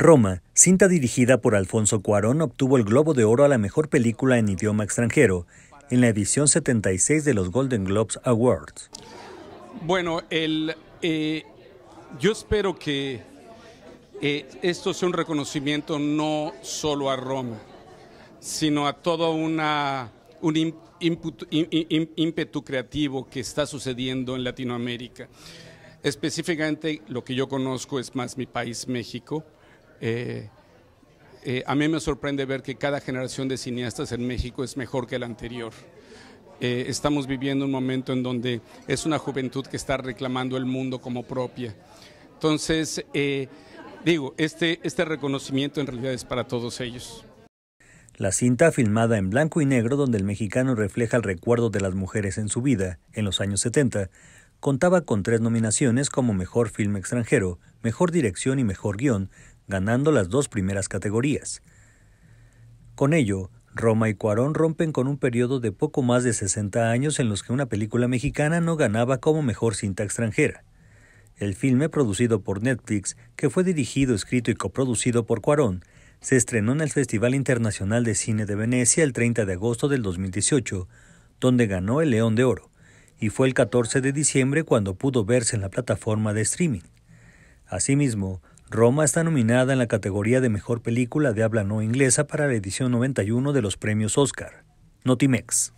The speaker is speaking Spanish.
Roma, cinta dirigida por Alfonso Cuarón, obtuvo el Globo de Oro a la mejor película en idioma extranjero en la edición 76 de los Golden Globes Awards. Bueno, eh, yo espero que eh, esto sea un reconocimiento no solo a Roma, sino a todo una, un ímpetu creativo que está sucediendo en Latinoamérica. Específicamente lo que yo conozco es más mi país, México, eh, eh, a mí me sorprende ver que cada generación de cineastas en México es mejor que la anterior. Eh, estamos viviendo un momento en donde es una juventud que está reclamando el mundo como propia. Entonces, digo, este, este reconocimiento en realidad es para todos ellos. La cinta filmada en blanco y negro donde el mexicano refleja el recuerdo de las mujeres en su vida en los años 70 contaba con tres nominaciones como Mejor Filme Extranjero, Mejor Dirección y Mejor Guión, ganando las dos primeras categorías. Con ello, Roma y Cuarón rompen con un periodo de poco más de 60 años en los que una película mexicana no ganaba como mejor cinta extranjera. El filme, producido por Netflix, que fue dirigido, escrito y coproducido por Cuarón, se estrenó en el Festival Internacional de Cine de Venecia el 30 de agosto del 2018, donde ganó el León de Oro, y fue el 14 de diciembre cuando pudo verse en la plataforma de streaming. Asimismo, Roma está nominada en la categoría de Mejor Película de Habla No Inglesa para la edición 91 de los premios Oscar. Notimex.